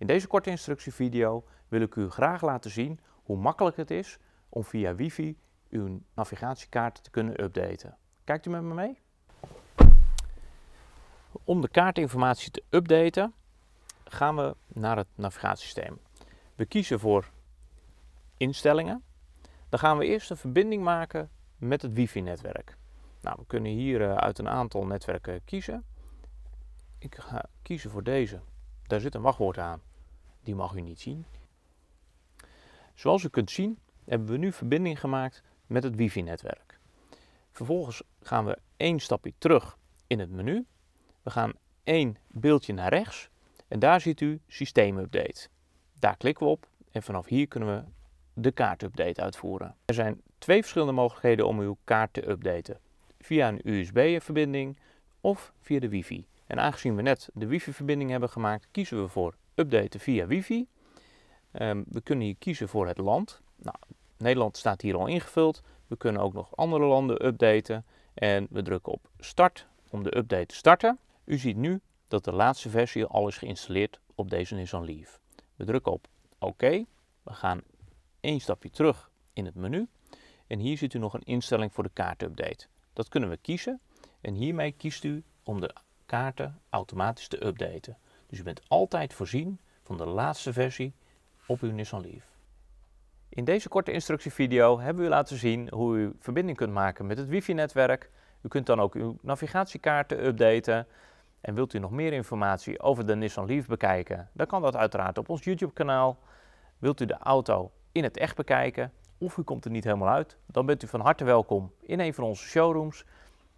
In deze korte instructievideo wil ik u graag laten zien hoe makkelijk het is om via wifi uw navigatiekaart te kunnen updaten. Kijkt u met me mee? Om de kaartinformatie te updaten gaan we naar het navigatiesysteem. We kiezen voor instellingen. Dan gaan we eerst een verbinding maken met het wifi-netwerk. Nou, we kunnen hier eh, uit een aantal netwerken kiezen. Ik ga kiezen voor deze. Daar zit een wachtwoord aan die mag u niet zien. Zoals u kunt zien hebben we nu verbinding gemaakt met het wifi-netwerk. Vervolgens gaan we één stapje terug in het menu. We gaan één beeldje naar rechts en daar ziet u systeemupdate. Daar klikken we op en vanaf hier kunnen we de kaartupdate uitvoeren. Er zijn twee verschillende mogelijkheden om uw kaart te updaten. Via een USB-verbinding of via de wifi. En aangezien we net de wifi-verbinding hebben gemaakt, kiezen we voor updaten via wifi. Um, we kunnen hier kiezen voor het land. Nou, Nederland staat hier al ingevuld. We kunnen ook nog andere landen updaten. En we drukken op start om de update te starten. U ziet nu dat de laatste versie al is geïnstalleerd op deze Nissan Leaf. We drukken op oké. OK. We gaan één stapje terug in het menu. En hier ziet u nog een instelling voor de kaartupdate. Dat kunnen we kiezen. En hiermee kiest u om de kaarten automatisch te updaten. Dus u bent altijd voorzien van de laatste versie op uw Nissan Leaf. In deze korte instructievideo hebben we u laten zien hoe u verbinding kunt maken met het wifi-netwerk. U kunt dan ook uw navigatiekaarten updaten. En wilt u nog meer informatie over de Nissan Leaf bekijken, dan kan dat uiteraard op ons YouTube kanaal. Wilt u de auto in het echt bekijken of u komt er niet helemaal uit, dan bent u van harte welkom in een van onze showrooms.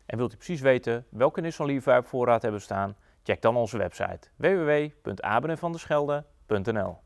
En wilt u precies weten welke Nissan Leaf wij op voorraad hebben staan, Check dan onze website www.abenenvanderschelde.nl